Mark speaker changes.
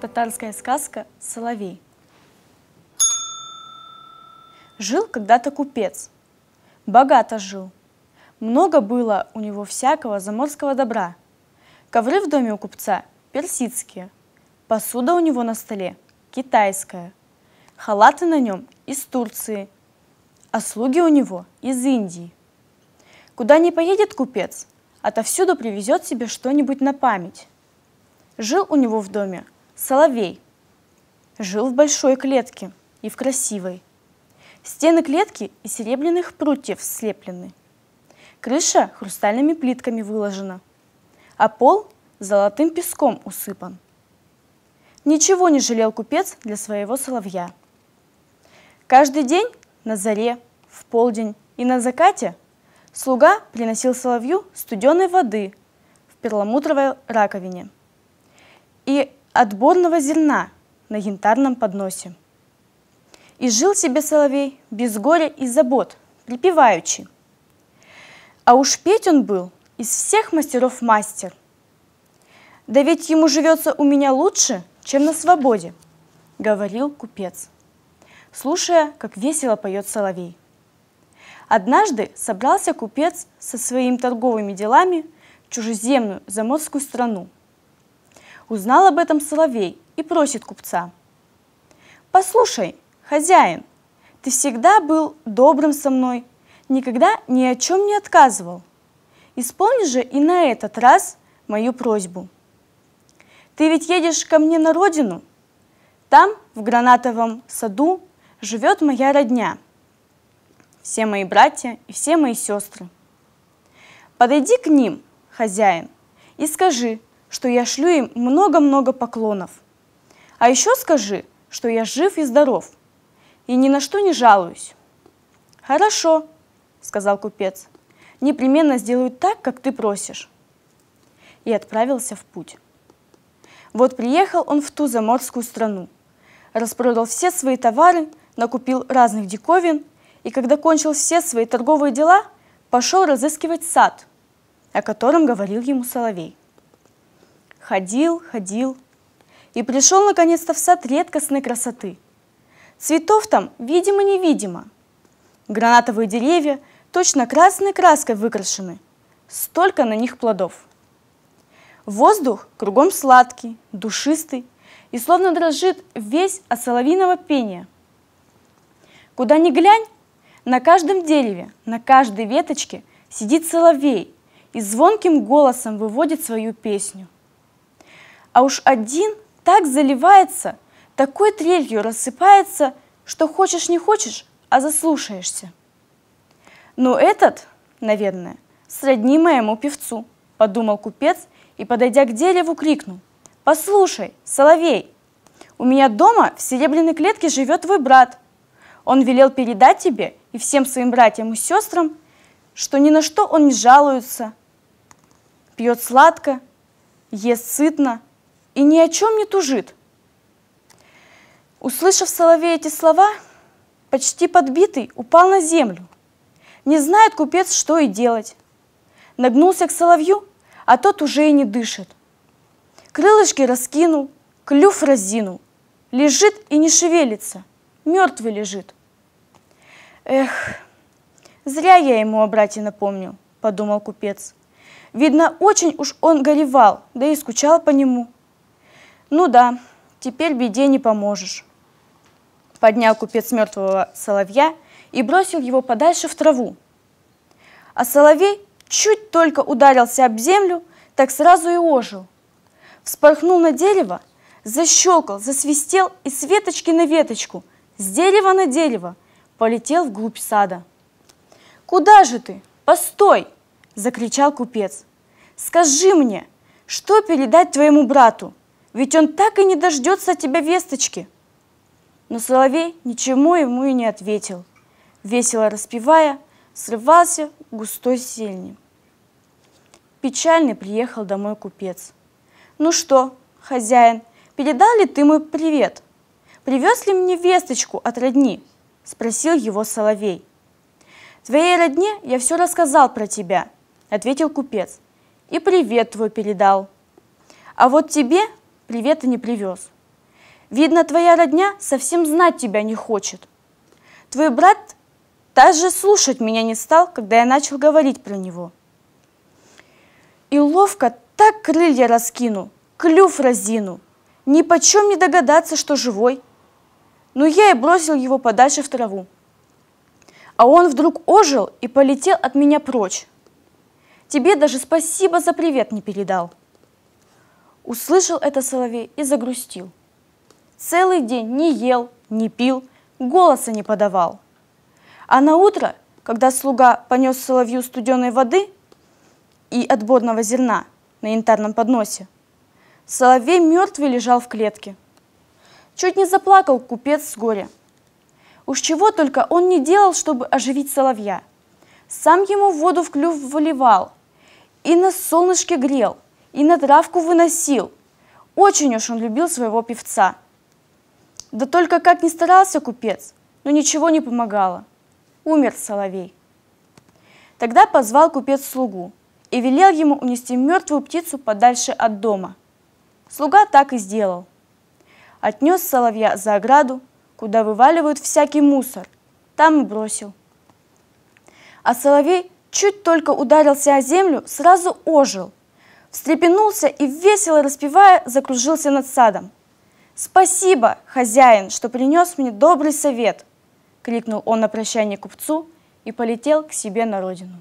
Speaker 1: Татарская сказка «Соловей». Жил когда-то купец. Богато жил. Много было у него всякого заморского добра. Ковры в доме у купца персидские. Посуда у него на столе китайская. Халаты на нем из Турции. А слуги у него из Индии. Куда не поедет купец, отовсюду привезет себе что-нибудь на память. Жил у него в доме Соловей жил в большой клетке и в красивой. Стены клетки из серебряных прутьев слеплены. Крыша хрустальными плитками выложена, а пол золотым песком усыпан. Ничего не жалел купец для своего соловья. Каждый день на заре, в полдень и на закате слуга приносил соловью студеной воды в перламутровой раковине. И отборного зерна на янтарном подносе. И жил себе соловей без горя и забот, припеваючи. А уж петь он был из всех мастеров мастер. Да ведь ему живется у меня лучше, чем на свободе, говорил купец, слушая, как весело поет соловей. Однажды собрался купец со своими торговыми делами в чужеземную заморскую страну – Узнал об этом Соловей и просит купца. «Послушай, хозяин, ты всегда был добрым со мной, никогда ни о чем не отказывал. Исполни же и на этот раз мою просьбу. Ты ведь едешь ко мне на родину? Там, в гранатовом саду, живет моя родня, все мои братья и все мои сестры. Подойди к ним, хозяин, и скажи, что я шлю им много-много поклонов. А еще скажи, что я жив и здоров, и ни на что не жалуюсь. Хорошо, сказал купец, непременно сделаю так, как ты просишь. И отправился в путь. Вот приехал он в ту заморскую страну, распродал все свои товары, накупил разных диковин, и когда кончил все свои торговые дела, пошел разыскивать сад, о котором говорил ему Соловей. Ходил, ходил. И пришел наконец-то в сад редкостной красоты. Цветов там видимо-невидимо. Гранатовые деревья точно красной краской выкрашены. Столько на них плодов. Воздух кругом сладкий, душистый и словно дрожит весь от соловиного пения. Куда ни глянь, на каждом дереве, на каждой веточке сидит соловей и звонким голосом выводит свою песню – а уж один так заливается, такой трелью рассыпается, что хочешь не хочешь, а заслушаешься. Но ну, этот, наверное, сродни моему певцу, подумал купец и, подойдя к дереву, крикнул. «Послушай, Соловей, у меня дома в серебряной клетке живет твой брат. Он велел передать тебе и всем своим братьям и сестрам, что ни на что он не жалуется, пьет сладко, ест сытно, и ни о чем не тужит. Услышав соловей эти слова, почти подбитый, упал на землю. Не знает купец, что и делать. Нагнулся к соловью, а тот уже и не дышит. Крылышки раскинул, клюв разинул. Лежит и не шевелится, мертвый лежит. Эх, зря я ему о брате напомнил, подумал купец. Видно, очень уж он горевал, да и скучал по нему. Ну да, теперь беде не поможешь. Поднял купец мертвого соловья и бросил его подальше в траву. А соловей чуть только ударился об землю, так сразу и ожил. Вспорхнул на дерево, защелкал, засвистел и с веточки на веточку, с дерева на дерево, полетел вглубь сада. «Куда же ты? Постой!» – закричал купец. «Скажи мне, что передать твоему брату?» – ведь он так и не дождется от тебя весточки. Но Соловей ничему ему и не ответил. Весело распевая, срывался густой сельни. Печальный приехал домой купец. «Ну что, хозяин, передал ли ты мой привет? Привез ли мне весточку от родни?» – спросил его Соловей. «Твоей родне я все рассказал про тебя», – ответил купец. «И привет твой передал. А вот тебе привета не привез. Видно, твоя родня совсем знать тебя не хочет. Твой брат даже слушать меня не стал, когда я начал говорить про него. И ловко так крылья раскину, клюв разину, ни почем не догадаться, что живой. Но я и бросил его подальше в траву. А он вдруг ожил и полетел от меня прочь. Тебе даже спасибо за привет не передал. Услышал это соловей и загрустил. Целый день не ел, не пил, голоса не подавал. А на утро, когда слуга понес соловью студеной воды и отборного зерна на янтарном подносе, соловей мертвый лежал в клетке. Чуть не заплакал купец с горя. Уж чего только он не делал, чтобы оживить соловья. Сам ему воду в клюв выливал и на солнышке грел – и на травку выносил. Очень уж он любил своего певца. Да только как ни старался купец, но ничего не помогало. Умер соловей. Тогда позвал купец слугу и велел ему унести мертвую птицу подальше от дома. Слуга так и сделал. Отнес соловья за ограду, куда вываливают всякий мусор, там и бросил. А соловей чуть только ударился о землю, сразу ожил встрепенулся и, весело распевая, закружился над садом. «Спасибо, хозяин, что принес мне добрый совет!» — крикнул он на прощание купцу и полетел к себе на родину.